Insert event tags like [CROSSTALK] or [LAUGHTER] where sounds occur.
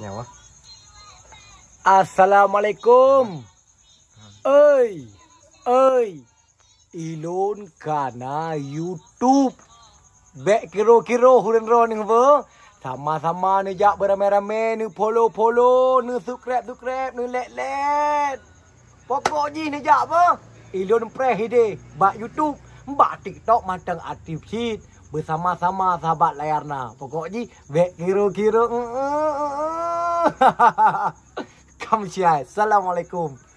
Nyawa. Assalamualaikum. Hmm. Oi. Oi. Ilon kana YouTube. Bek kiro-kiro hurin ro ni apa? Sama-sama ni jak beramai-ramai ni polo-polo ni subscribe-subscribe ni let-let. Pokok ji ni jak apa? Ilon preh hide bak YouTube, bak TikTok matang aktif sit bersama-sama sahabat layarna. Pokok ji bek kiro [LAUGHS] Kamu siap. Assalamualaikum.